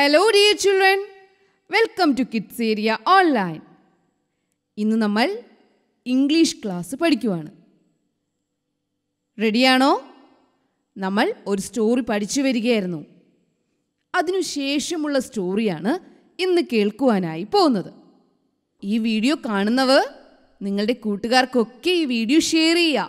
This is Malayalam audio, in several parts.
Hello dear children welcome to kids area online ഇന്ന് നമ്മൾ ഇംഗ്ലീഷ് ക്ലാസ് പഠിക്കുവാണ് റെഡിയാണോ നമ്മൾ ഒരു സ്റ്റോറി പഠിച്ചു വരികയായിരുന്നു അതിനുശേഷമുള്ള സ്റ്റോറിയാണ് ഇന്ന് കേൾക്കുവാനായി പോകുന്നത് ഈ വീഡിയോ കാണുന്നവർ നിങ്ങളുടെ കൂട്ടുകാർക്കൊക്കെ ഈ വീഡിയോ ഷെയർ ചെയ്യുക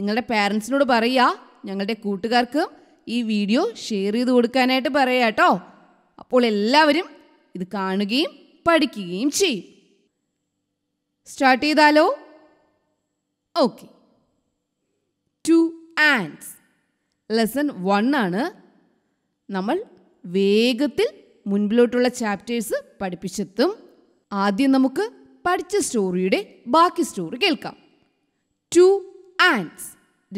നിങ്ങളുടെ പാരൻസിനോട് പറയുക ഞങ്ങളുടെ കൂട്ടുകാർക്കും ഈ വീഡിയോ ഷെയർ ചെയ്ത് കൊടുക്കാനായിട്ട് പറയാം കേട്ടോ അപ്പോൾ എല്ലാവരും ഇത് കാണുകയും പഠിക്കുകയും ചെയ്യും സ്റ്റാർട്ട് ചെയ്താലോ okay two ants lesson one ആണ് നമ്മൾ വേഗത്തിൽ മുൻപിലോട്ടുള്ള ചാപ്റ്റേഴ്സ് പഠിപ്പിച്ചെത്തും ആദ്യം നമുക്ക് പഠിച്ച സ്റ്റോറിയുടെ ബാക്കി സ്റ്റോറി കേൾക്കാം ടു ആൻഡ്സ്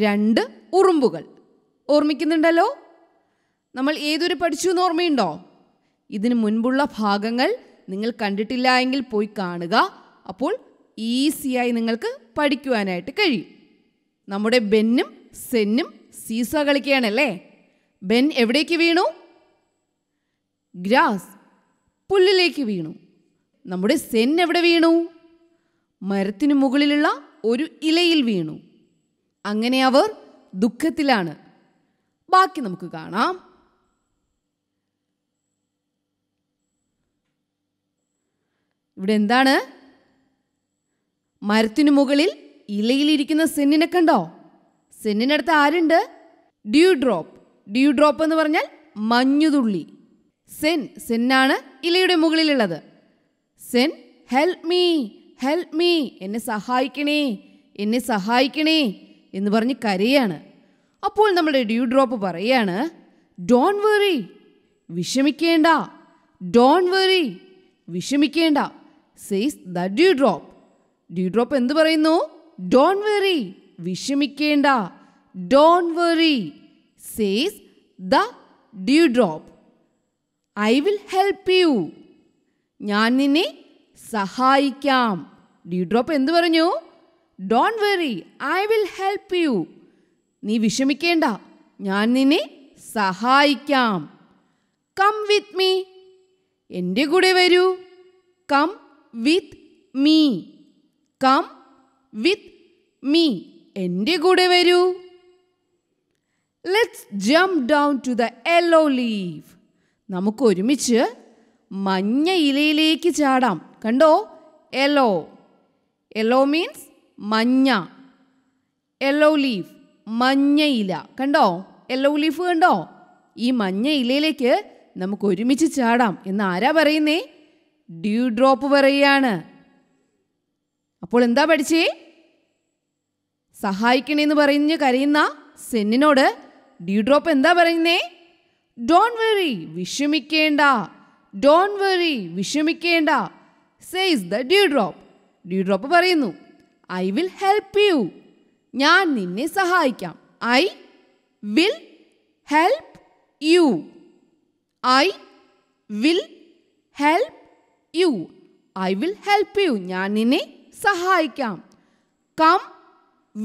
രണ്ട് ഉറുമ്പുകൾ ഓർമ്മിക്കുന്നുണ്ടല്ലോ നമ്മൾ ഏതൊരു പഠിച്ചു എന്ന് ഓർമ്മയുണ്ടോ ഇതിന് മുൻപുള്ള ഭാഗങ്ങൾ നിങ്ങൾ കണ്ടിട്ടില്ല എങ്കിൽ പോയി കാണുക അപ്പോൾ ഈസിയായി നിങ്ങൾക്ക് പഠിക്കുവാനായിട്ട് കഴിയും നമ്മുടെ ബെന്നും സെന്നും സീസ കളിക്കുകയാണല്ലേ ബെൻ എവിടേക്ക് വീണു ഗ്രാസ് പുല്ലിലേക്ക് വീണു നമ്മുടെ സെൻ എവിടെ വീണു മരത്തിനു മുകളിലുള്ള ഒരു ഇലയിൽ വീണു അങ്ങനെ അവർ ദുഃഖത്തിലാണ് ബാക്കി നമുക്ക് കാണാം ഇവിടെ എന്താണ് മരത്തിനു മുകളിൽ ഇലയിലിരിക്കുന്ന സെന്നിനെ കണ്ടോ സെന്നിനടുത്ത് ആരുണ്ട് ഡ്യൂ ഡ്രോപ്പ് ഡ്യൂ ഡ്രോപ്പ് എന്ന് പറഞ്ഞാൽ മഞ്ഞുതുള്ളി സെൻ സെന്നാണ് ഇലയുടെ മുകളിലുള്ളത് Zen help me help me എന്നെ സഹായിക്കണേ എന്നെ സഹായിക്കണേ എന്ന് പറഞ്ഞ് കരയാണ് അപ്പോൾ നമ്മുടെ ഡ്യൂ ഡ്രോപ്പ് പറയാണ് ഡോൺ വെറി വിഷമിക്കേണ്ട ഡോൺ വെറി വിഷമിക്കേണ്ട says the due drop due drop എന്ത് പറയുന്നു ഡോൺ വെറി വിഷമിക്കേണ്ട don't worry says the due drop I will help you ഞാൻ നിന്നെ സഹായിക്കാം ഡ്യൂ ഡ്രോപ്പ് എന്ത് പറഞ്ഞു don't worry I will help you നീ വിഷമിക്കേണ്ട ഞാൻ നിന്നെ സഹായിക്കാം കം വിത്ത് മീ എൻ്റെ കൂടെ വരൂ come with me come with me എൻ്റെ കൂടെ വരൂ let's jump down to the yellow leaf നമുക്ക് ഒരുമിച്ച് മഞ്ഞ ഇലയിലേക്ക് ചാടാം കണ്ടോ യെല്ലോ യെല്ലോ മീൻസ് മഞ്ഞ യെല്ലോ ലീഫ് മഞ്ഞ ഇല കണ്ടോ യെല്ലോ ലീഫ് കണ്ടോ ഈ മഞ്ഞ ഇലയിലേക്ക് നമുക്ക് ഒരുമിച്ച് ചാടാം എന്ന് ആരാ പറയുന്നേ ഡ്യൂ ഡ്രോപ്പ് പറയുകയാണ് അപ്പോൾ എന്താ പഠിച്ചേ സഹായിക്കണേന്ന് പറഞ്ഞ് കരയുന്ന സെന്നിനോട് ഡ്യൂ ഡ്രോപ്പ് എന്താ പറയുന്നേ ഡോൺ വെറി വിഷമിക്കേണ്ട ഡോൺ വെറി വിഷമിക്കേണ്ട says the due drop due drop പറയുന്നു ഐ വിൽ ഹെൽപ്പ് യു ഞാൻ നിന്നെ സഹായിക്കാം I will help you I will help you I will help you ഞാൻ നിന്നെ സഹായിക്കാം കം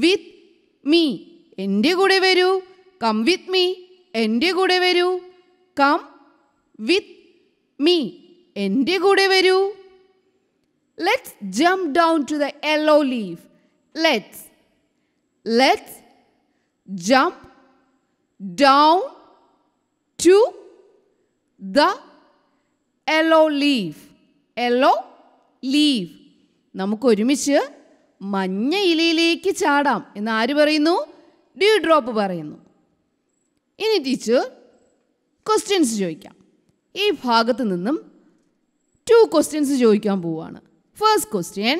വിത്ത് മീ എൻ്റെ കൂടെ വരൂ കം വിത്ത് മീ എൻ്റെ കൂടെ വരൂ കം വിത്ത് മീ എൻ്റെ കൂടെ വരൂ let's jump down to the yellow leaf let's let's jump down to the yellow leaf yellow leaf നമുക്ക് ഒരുമിച്ച് മഞ്ഞ ഇലയിലേക്ക് ചാടാം എന്ന് ആര് പറയുന്നു ഡ്യൂ ഡ്രോപ്പ് പറയുന്നു ഇനി ടീച്ചർ ക്വസ്റ്റ്യൻസ് ചോദിക്കാം ഈ ഭാഗത്ത് നിന്നും ടു ക്വസ്റ്റ്യൻസ് ചോദിക്കാൻ പോവുകയാണ് first question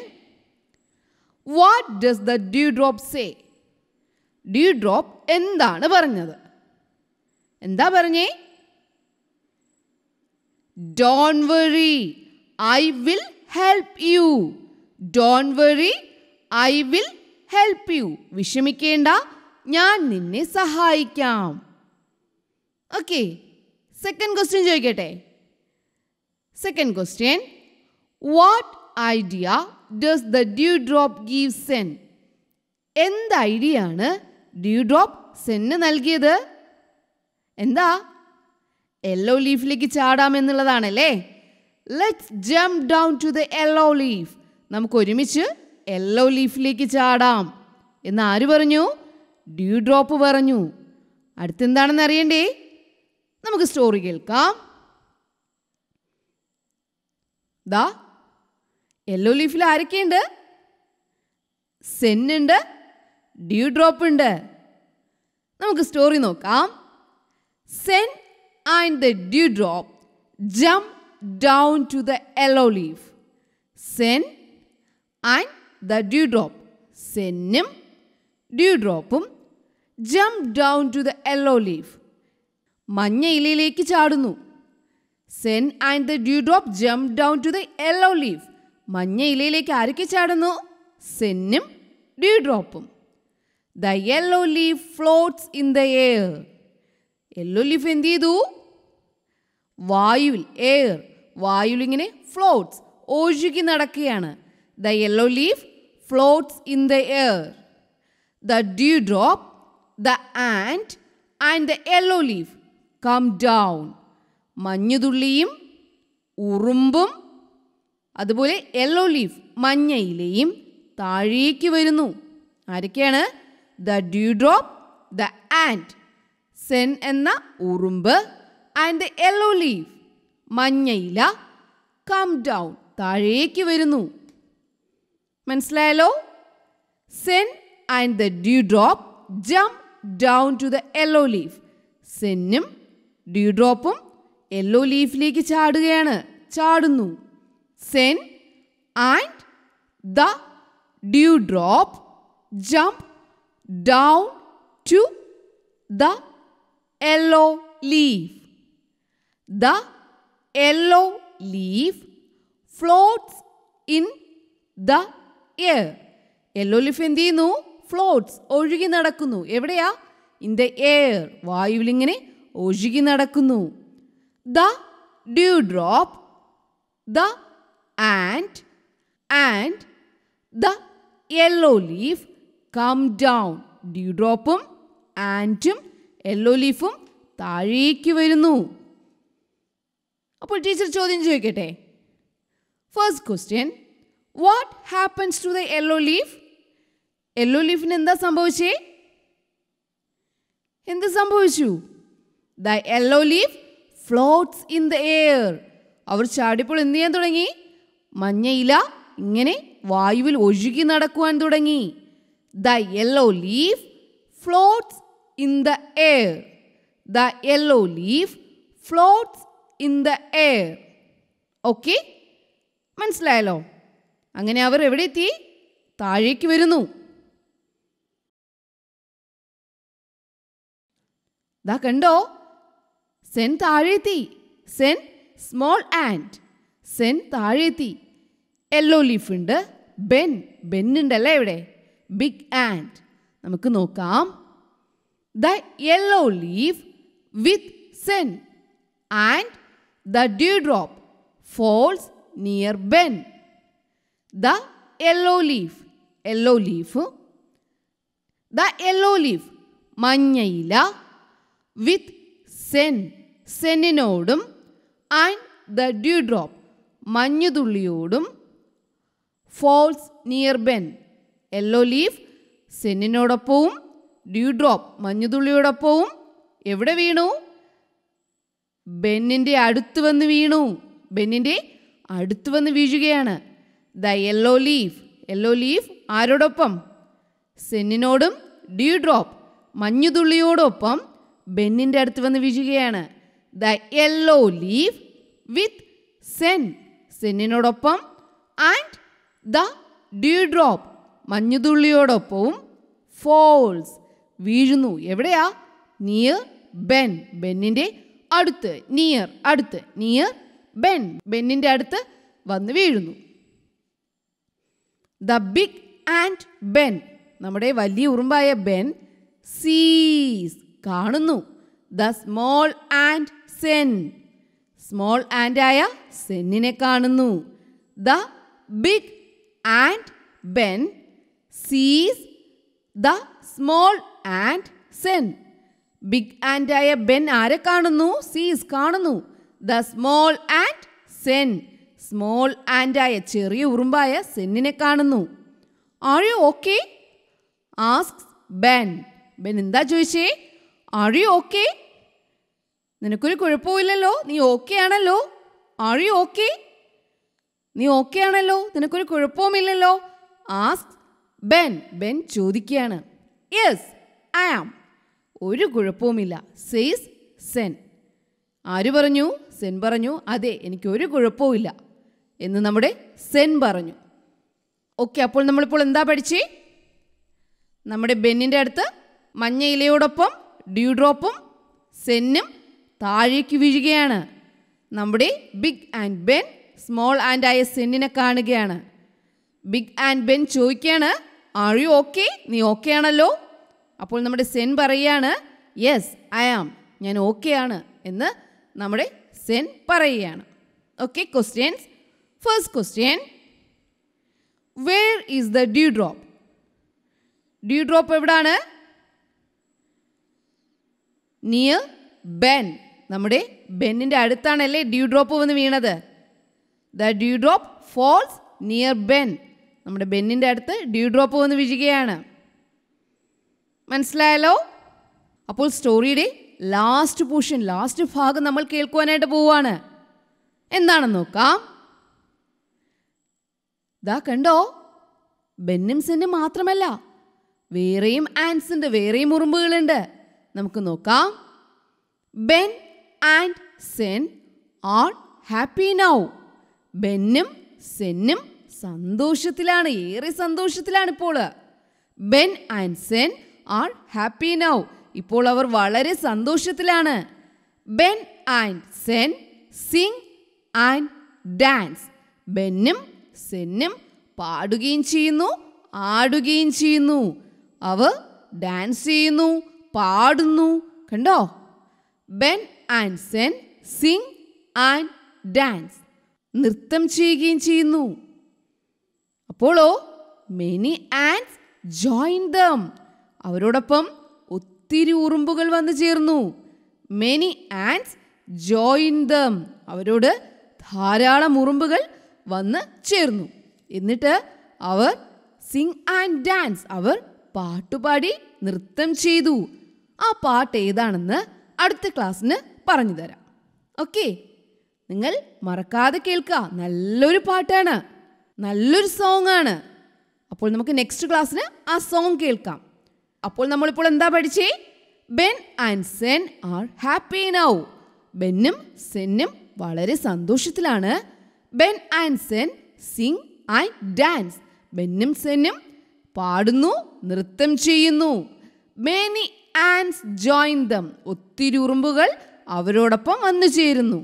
what does the due drop say dew drop എന്താണ് പറഞ്ഞത് എന്താ പറഞ്ഞേ don't worry I will help you don't worry I will help you വിഷമിക്കേണ്ട ഞാൻ നിന്നെ സഹായിക്കാം ഓക്കെ സെക്കൻഡ് ക്വസ്റ്റ്യൻ ചോദിക്കട്ടെ second question what idea does the due drop give Zen എന്ത് ഐഡിയ ആണ് ഡ്യൂ ഡ്രോപ്പ് സെന്ന് നൽകിയത് എന്താ എല്ലോ ലീഫിലേക്ക് ചാടാമെന്നുള്ളതാണല്ലേ let's jump down to the yellow leaf നമുക്ക് ഒരുമിച്ച് യെല്ലോ ലീഫിലേക്ക് ചാടാം എന്ന് ആര് പറഞ്ഞു ഡ്യൂ ഡ്രോപ്പ് പറഞ്ഞു അടുത്തെന്താണെന്ന് അറിയണ്ടേ നമുക്ക് സ്റ്റോറി കേൾക്കാം ദാ യെല്ലോ ലീഫിൽ ആരൊക്കെയുണ്ട് സെന്നുണ്ട് ഡ്യൂ ഡ്രോപ്പ് ഉണ്ട് നമുക്ക് സ്റ്റോറി നോക്കാം Zen and the due drop jump down to the yellow leaf. Sen and the dewdrop. Senim, dewdropum jump down to the yellow leaf. മഞ്ഞ ഇലയിലേക്ക് ചാടുന്നു Zen and the due drop jump down to the yellow leaf മഞ്ഞ ഇലയിലേക്ക് ആരൊക്കെ ചാടുന്നു സെന്നും ഡ്യൂ ഡ്രോപ്പും the yellow leaf floats in the air yellow leaf എന്ത് ചെയ്തു വായുവിൽ എയർ ഇങ്ങനെ ഫ്ലോട്ട്സ് ഒഴുകി നടക്കുകയാണ് the yellow leaf floats in the air the due drop the ant and the yellow leaf come down മഞ്ഞുതുള്ളിയും ഉറുമ്പും അതുപോലെ യെല്ലോ ലീഫ് മഞ്ഞയിലയും താഴേക്ക് വരുന്നു ആരൊക്കെയാണ് the due drop the ant Zen എന്ന ഉറുമ്പ് ആൻഡ് ദ യെല്ലോ ലീഫ് മഞ്ഞയില കം ഡൗൺ താഴേക്ക് വരുന്നു മനസ്സിലായല്ലോ Zen and the due drop jump down to the yellow leaf സെന്നും ഡ്യൂ ഡ്രോപ്പും യെല്ലോ ലീഫിലേക്ക് ചാടുകയാണ് ചാടുന്നു Zen and the due drop jump down to the yellow leaf the yellow leaf floats in the air yellow leaf എന്ത് ചെയ്യുന്നു ഫ്ലോട്ട്സ് ഒഴുകി നടക്കുന്നു എവിടെയാ ഇൻ ദ എയർ വായുവിലിങ്ങനെ ഒഴുകി നടക്കുന്നു the due drop the ant and the yellow leaf come down dew ഡ്രോപ്പും ആൻറ്റും യെല്ലോ ലീഫും താഴേക്ക് വരുന്നു അപ്പോൾ ടീച്ചർ ചോദ്യം ചോദിക്കട്ടെ first question what happens to the yellow leaf yellow ലീഫിന് എന്താ സംഭവിച്ചേ എന്ത് സംഭവിച്ചു the yellow leaf floats in the air അവർ ചാടിപ്പോൾ എന്ത് ചെയ്യാൻ തുടങ്ങി മഞ്ഞയില ഇങ്ങനെ വായുവിൽ ഒഴുകി നടക്കുവാൻ തുടങ്ങി the yellow leaf floats in the air the yellow leaf floats in the air okay മനസ്സിലായല്ലോ അങ്ങനെ അവർ എവിടെ എത്തി താഴേക്ക് വരുന്നു ദാ കണ്ടോ സെൻ താഴെത്തി സെൻ സ്മോൾ ആൻഡ് സെൻ താഴെത്തി യെല്ലോ ലീഫ് ഉണ്ട് ബെൻ ബെൻ ഉണ്ടല്ലേ ഇവിടെ ബിഗ് ആൻഡ് നമുക്ക് നോക്കാം the yellow leaf with Zen and The dewdrop falls near Ben. The yellow leaf. Yellow leaf. The yellow leaf. മഞ്ഞയില വിത്ത് സെൻ സെന്നിനോടും ആൻഡ് ദ ഡ്യൂ ഡ്രോപ്പ് മഞ്ഞുതുള്ളിയോടും falls near Ben yellow leaf സെന്നിനോടൊപ്പവും ഡ്യൂ ഡ്രോപ്പ് മഞ്ഞുതുള്ളിയോടൊപ്പവും എവിടെ വീണു ബെന്നിൻ്റെ അടുത്ത് വന്ന് വീണു ബെന്നിൻ്റെ അടുത്ത് വന്ന് വീഴുകയാണ് the yellow leaf yellow leaf ആരോടൊപ്പം സെന്നിനോടും ഡ്യൂ ഡ്രോപ്പ് മഞ്ഞുതുള്ളിയോടൊപ്പം ബെന്നിൻ്റെ അടുത്ത് വന്ന് വീഴുകയാണ് the yellow leaf with Zen സെന്നിനോടൊപ്പം ആൻഡ് ദ ഡ്യൂ ഡ്രോപ്പ് മഞ്ഞുതുള്ളിയോടൊപ്പവും ഫോൾസ് വീഴുന്നു എവിടെയാ നിയർ ബെൻ ബെന്നിൻ്റെ അടുത്ത് നിയർ അടുത്ത് നിയർ ബെൻ ബെന്നിൻ്റെ അടുത്ത് വന്ന് വീഴുന്നു ദ ബിഗ് ആൻഡ് ബെൻ നമ്മുടെ വലിയ ഉറുമ്പായ ബെൻ സീസ് കാണുന്നു the small ant Zen small ആയ സെന്നിനെ കാണുന്നു the big ant Ben sees the small ant Zen big ആൻഡായ ബെൻ ആരെ കാണുന്നു സീസ് കാണുന്നു the small ant Zen small ആൻഡായ ചെറിയ ഉറുമ്പായ സെന്നിനെ കാണുന്നു are you okay ask Ben Ben എന്താ ചോദിച്ചേ ആർ യു ഓക്കെ നിനക്കൊരു കുഴപ്പമില്ലല്ലോ നീ ഓക്കെ ആണല്ലോ ആർ യു ഓക്കെ നീ ഓക്കെ ആണല്ലോ നിനക്കൊരു കുഴപ്പവുമില്ലല്ലോ ആസ്ക് ബെൻ ബെൻ ചോദിക്കുകയാണ് യെസ് ഐ ആം ഒരു കുഴപ്പവുമില്ല സെയ്സ് സെൻ ആര് പറഞ്ഞു സെൻ പറഞ്ഞു അതെ എനിക്കൊരു കുഴപ്പവുമില്ല എന്ന് നമ്മുടെ സെൻ പറഞ്ഞു ഓക്കെ അപ്പോൾ നമ്മളിപ്പോൾ എന്താ പഠിച്ചേ നമ്മുടെ ബെന്നിൻ്റെ അടുത്ത് മഞ്ഞ ഇലയോടൊപ്പം ഡ്യൂ ഡ്രോപ്പും സെന്നും താഴേക്ക് വീഴുകയാണ് നമ്മുടെ big ant Ben small ant ആയ സെന്നിനെ കാണുകയാണ് ബിഗ് ആൻഡ് ബെൻ ചോദിക്കുകയാണ് ആർ യു ഓക്കെ നീ ഓക്കെ ആണല്ലോ അപ്പോൾ നമ്മുടെ സെൻ പറയുകയാണ് യെസ് ഐ ആം ഞാൻ ഓക്കെ ആണ് എന്ന് നമ്മുടെ സെൻ പറയുകയാണ് okay questions first question where is the due drop due dewdrop എവിടാണ് നിയർ ബെൻ നമ്മുടെ ബെന്നിൻ്റെ അടുത്താണല്ലേ ഡ്യൂ ഡ്രോപ്പ് വന്ന് വീണത് the due dewdrop falls near Ben നമ്മുടെ ബെന്നിൻ്റെ അടുത്ത് ഡ്യൂ ഡ്രോപ്പ് വന്ന് വീഴുകയാണ് മനസ്സിലായല്ലോ അപ്പോൾ സ്റ്റോറിയുടെ ലാസ്റ്റ് പോർഷൻ ലാസ്റ്റ് ഭാഗം നമ്മൾ കേൾക്കുവാനായിട്ട് പോവുകയാണ് എന്താണെന്ന് നോക്കാം ദാ കണ്ടോ ബെന്നും സെന്നും മാത്രമല്ല വേറെയും ആൻസ് ഉണ്ട് വേറെയും ഉറുമ്പുകളുണ്ട് നമുക്ക് നോക്കാം Ben and Zen are happy now ബെന്നും സെന്നും സന്തോഷത്തിലാണ് ഏറെ സന്തോഷത്തിലാണ് ഇപ്പോൾ Ben and Zen are happy now ഇപ്പോൾ അവർ വളരെ സന്തോഷത്തിലാണ് Ben and Zen sing and dance ബെന്നും സെന്നും പാടുകയും ചെയ്യുന്നു ആടുകയും ചെയ്യുന്നു അവർ ഡാൻസ് ചെയ്യുന്നു പാടുന്നു കണ്ടോ Ben and Zen sing and dance നൃത്തം ചെയ്യുകയും ചെയ്യുന്നു അപ്പോളോ മെനി ആൻഡ് ജോയിൻ ദം അവരോടൊപ്പം ഒത്തിരി ഉറുമ്പുകൾ വന്നു ചേർന്നു മെനി ആൻഡ്സ് ജോയിൻ ദം അവരോട് ധാരാളം ഉറുമ്പുകൾ വന്ന് ചേർന്നു എന്നിട്ട് അവർ സിംഗ് ആൻഡ് ഡാൻസ് അവർ പാട്ടുപാടി നൃത്തം ചെയ്തു ആ പാട്ട് ഏതാണെന്ന് അടുത്ത ക്ലാസ്സിന് പറഞ്ഞു തരാം ഓക്കെ നിങ്ങൾ മറക്കാതെ കേൾക്കുക നല്ലൊരു പാട്ടാണ് നല്ലൊരു സോങ് ആണ് അപ്പോൾ നമുക്ക് നെക്സ്റ്റ് ക്ലാസ്സിന് ആ സോങ് കേൾക്കാം അപ്പോൾ നമ്മളിപ്പോൾ എന്താ പഠിച്ചേ Ben and Zen are happy now ബെന്നും സെന്നും വളരെ സന്തോഷത്തിലാണ് Ben and Zen sing and dance ബെന്നും സെന്നും പാടുന്നു നൃത്തം ചെയ്യുന്നു മേനി ആൻഡ്സ് ജോയിൻ ദം ഒത്തിരി ഉറുമ്പുകൾ അവരോടൊപ്പം വന്നു ചേരുന്നു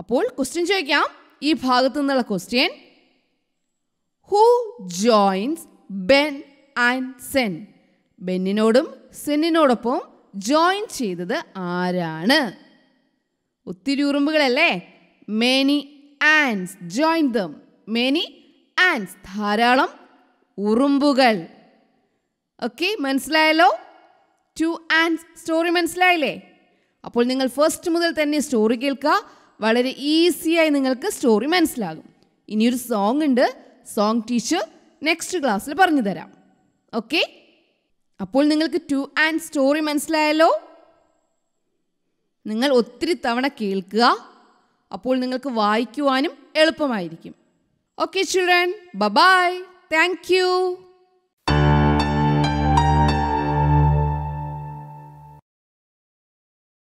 അപ്പോൾ ക്വസ്റ്റ്യൻ ചോദിക്കാം ഈ ഭാഗത്തു നിന്നുള്ള question who joins Ben and Zen ബെന്നിനോടും സെന്നിനോടൊപ്പം ജോയിൻ ചെയ്തത് ആരാണ് ഒത്തിരി ഉറുമ്പുകളല്ലേ മേനി ആൻസ് ജോയിൻ ദം മേനി ആൻസ് ധാരാളം ഉറുമ്പുകൾ ഓക്കെ മനസ്സിലായല്ലോ ടു ആൻസ് സ്റ്റോറി മനസ്സിലായില്ലേ അപ്പോൾ നിങ്ങൾ ഫസ്റ്റ് മുതൽ തന്നെ സ്റ്റോറി കേൾക്കുക വളരെ ഈസിയായി നിങ്ങൾക്ക് സ്റ്റോറി മനസ്സിലാകും ഇനിയൊരു സോങ് ഉണ്ട് സോങ് ടീച്ചർ നെക്സ്റ്റ് ക്ലാസ്സിൽ പറഞ്ഞു തരാം ഓക്കെ അപ്പോൾ നിങ്ങൾക്ക് ടു ആൻഡ് സ്റ്റോറി മനസ്സിലായല്ലോ നിങ്ങൾ ഒത്തിരി തവണ കേൾക്കുക അപ്പോൾ നിങ്ങൾക്ക് വായിക്കുവാനും എളുപ്പമായിരിക്കും okay children bye bye thank U